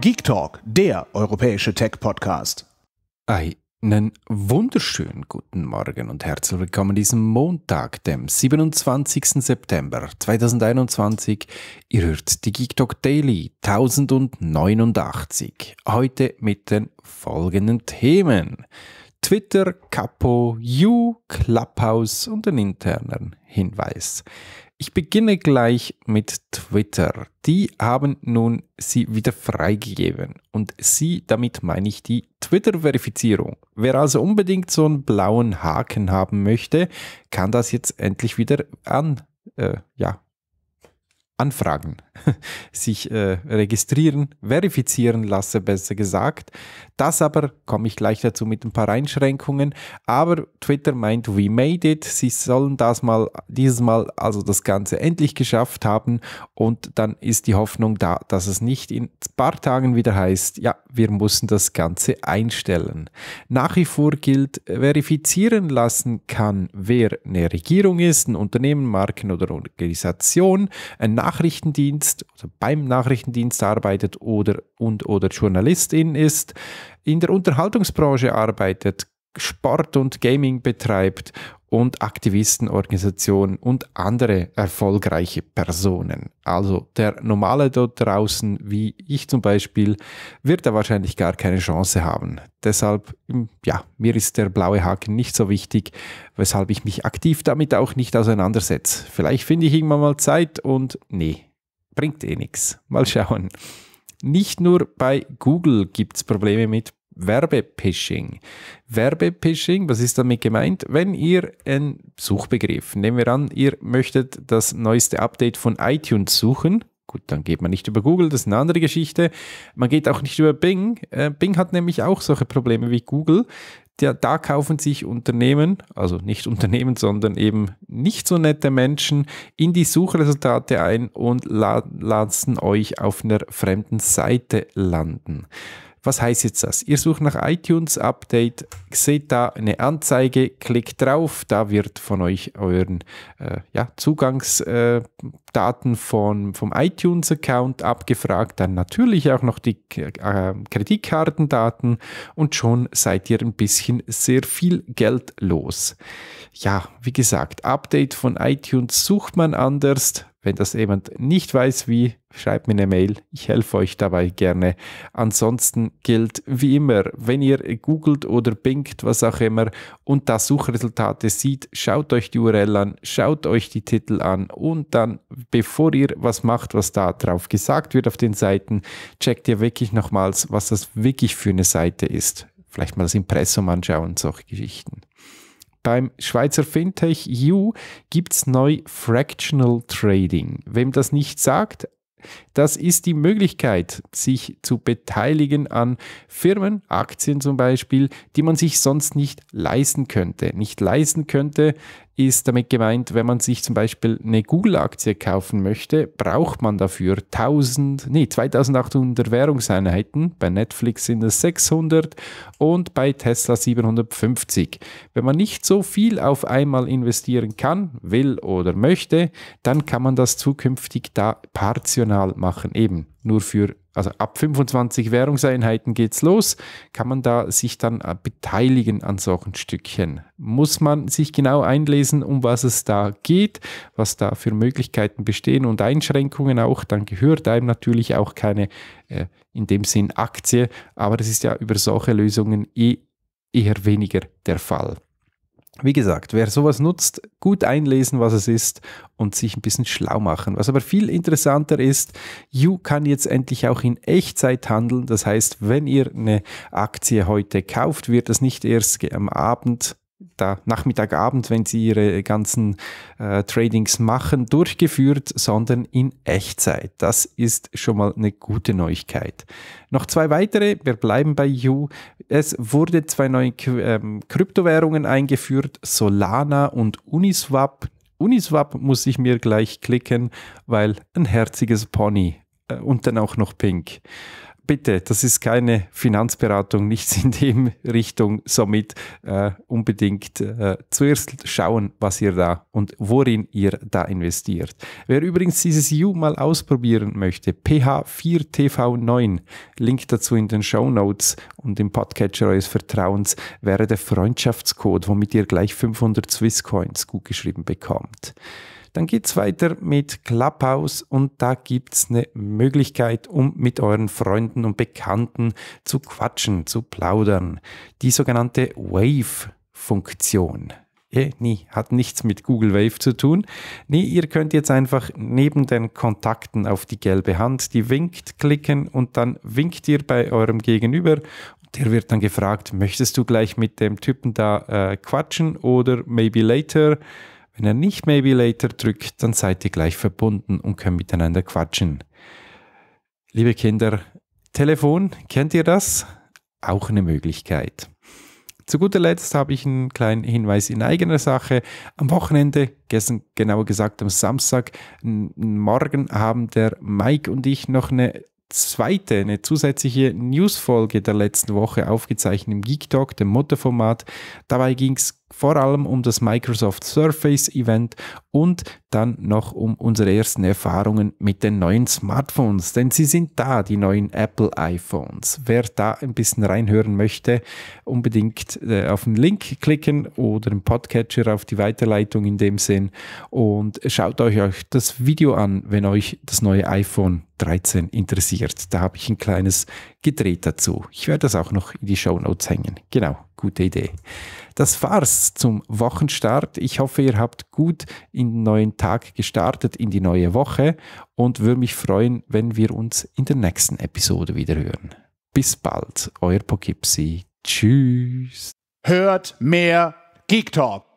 Geek Talk, der europäische Tech-Podcast. Einen wunderschönen guten Morgen und herzlich willkommen diesem Montag, dem 27. September 2021. Ihr hört die Geek Talk Daily 1089. Heute mit den folgenden Themen. Twitter, Capo, You, Clubhouse und den internen Hinweis. Ich beginne gleich mit Twitter. Die haben nun sie wieder freigegeben. Und sie, damit meine ich die Twitter-Verifizierung. Wer also unbedingt so einen blauen Haken haben möchte, kann das jetzt endlich wieder an, äh, ja, anfragen, sich äh, registrieren, verifizieren lassen, besser gesagt. Das aber komme ich gleich dazu mit ein paar Einschränkungen. Aber Twitter meint, we made it. Sie sollen das mal, dieses Mal also das Ganze endlich geschafft haben. Und dann ist die Hoffnung da, dass es nicht in ein paar Tagen wieder heißt, ja, wir müssen das Ganze einstellen. Nach wie vor gilt, verifizieren lassen kann, wer eine Regierung ist, ein Unternehmen, Marken oder Organisation, ein Nachrichtendienst oder beim Nachrichtendienst arbeitet oder und oder Journalistin ist, in der Unterhaltungsbranche arbeitet, Sport und Gaming betreibt und Aktivistenorganisationen und andere erfolgreiche Personen. Also der Normale dort draußen, wie ich zum Beispiel, wird da wahrscheinlich gar keine Chance haben. Deshalb, hm, ja, mir ist der blaue Haken nicht so wichtig, weshalb ich mich aktiv damit auch nicht auseinandersetze. Vielleicht finde ich irgendwann mal Zeit und nee, bringt eh nichts. Mal schauen. Nicht nur bei Google gibt es Probleme mit Werbepishing. Werbepishing, was ist damit gemeint? Wenn ihr einen Suchbegriff, nehmen wir an, ihr möchtet das neueste Update von iTunes suchen, Gut, dann geht man nicht über Google, das ist eine andere Geschichte. Man geht auch nicht über Bing. Äh, Bing hat nämlich auch solche Probleme wie Google. Da, da kaufen sich Unternehmen, also nicht Unternehmen, sondern eben nicht so nette Menschen in die Suchresultate ein und lassen euch auf einer fremden Seite landen. Was heißt jetzt das? Ihr sucht nach iTunes Update, seht da eine Anzeige, klickt drauf, da wird von euch euren äh, ja, Zugangsdaten äh, von, vom iTunes Account abgefragt, dann natürlich auch noch die äh, Kreditkartendaten und schon seid ihr ein bisschen sehr viel Geld los. Ja, wie gesagt, Update von iTunes sucht man anders, wenn das jemand nicht weiß, wie, schreibt mir eine Mail. Ich helfe euch dabei gerne. Ansonsten gilt wie immer, wenn ihr googelt oder bingt, was auch immer, und da Suchresultate sieht, schaut euch die URL an, schaut euch die Titel an und dann, bevor ihr was macht, was da drauf gesagt wird auf den Seiten, checkt ihr wirklich nochmals, was das wirklich für eine Seite ist. Vielleicht mal das Impressum anschauen, solche Geschichten. Beim Schweizer Fintech U gibt es neu Fractional Trading. Wem das nicht sagt, das ist die Möglichkeit, sich zu beteiligen an Firmen, Aktien zum Beispiel, die man sich sonst nicht leisten könnte. Nicht leisten könnte, ist damit gemeint, wenn man sich zum Beispiel eine Google-Aktie kaufen möchte, braucht man dafür 1000, nee, 2800 Währungseinheiten. Bei Netflix sind es 600 und bei Tesla 750. Wenn man nicht so viel auf einmal investieren kann, will oder möchte, dann kann man das zukünftig da partial machen, eben nur für also ab 25 Währungseinheiten geht's los. Kann man da sich dann äh, beteiligen an solchen Stückchen? Muss man sich genau einlesen, um was es da geht, was da für Möglichkeiten bestehen und Einschränkungen auch? Dann gehört einem natürlich auch keine äh, in dem Sinn Aktie, aber das ist ja über solche Lösungen eh eher weniger der Fall. Wie gesagt, wer sowas nutzt, gut einlesen, was es ist und sich ein bisschen schlau machen. Was aber viel interessanter ist, You kann jetzt endlich auch in Echtzeit handeln. Das heißt, wenn ihr eine Aktie heute kauft, wird das nicht erst am Abend da Nachmittagabend, wenn sie ihre ganzen äh, Tradings machen, durchgeführt, sondern in Echtzeit. Das ist schon mal eine gute Neuigkeit. Noch zwei weitere, wir bleiben bei You. Es wurde zwei neue K ähm, Kryptowährungen eingeführt, Solana und Uniswap. Uniswap muss ich mir gleich klicken, weil ein herziges Pony äh, und dann auch noch pink bitte, das ist keine Finanzberatung, nichts in dem Richtung. Somit äh, unbedingt äh, zuerst schauen, was ihr da und worin ihr da investiert. Wer übrigens dieses U mal ausprobieren möchte, PH4TV9, Link dazu in den Show Notes und im Podcatcher eures Vertrauens wäre der Freundschaftscode, womit ihr gleich 500 Swiss Coins gut geschrieben bekommt. Dann geht es weiter mit Clubhouse und da gibt es eine Möglichkeit, um mit euren Freunden und Bekannten zu quatschen, zu plaudern. Die sogenannte Wave-Funktion. Eh, nee, hat nichts mit Google Wave zu tun. Nee, ihr könnt jetzt einfach neben den Kontakten auf die gelbe Hand, die winkt, klicken und dann winkt ihr bei eurem Gegenüber der wird dann gefragt, möchtest du gleich mit dem Typen da äh, quatschen oder maybe later? Wenn ihr nicht Maybe Later drückt, dann seid ihr gleich verbunden und könnt miteinander quatschen. Liebe Kinder, Telefon, kennt ihr das? Auch eine Möglichkeit. Zu guter Letzt habe ich einen kleinen Hinweis in eigener Sache. Am Wochenende, gestern genauer gesagt am Samstag, morgen haben der Mike und ich noch eine zweite, eine zusätzliche Newsfolge der letzten Woche aufgezeichnet im Geek Talk, dem Mutterformat. Dabei ging es vor allem um das Microsoft Surface Event und dann noch um unsere ersten Erfahrungen mit den neuen Smartphones, denn sie sind da, die neuen Apple iPhones. Wer da ein bisschen reinhören möchte, unbedingt äh, auf den Link klicken oder im Podcatcher auf die Weiterleitung in dem Sinn und schaut euch auch das Video an, wenn euch das neue iPhone 13 interessiert. Da habe ich ein kleines gedreht dazu. Ich werde das auch noch in die Show Notes hängen. Genau gute Idee. Das war's zum Wochenstart. Ich hoffe, ihr habt gut in den neuen Tag gestartet, in die neue Woche und würde mich freuen, wenn wir uns in der nächsten Episode wieder hören. Bis bald, euer Pokipsi. Tschüss. Hört mehr Geek Talk.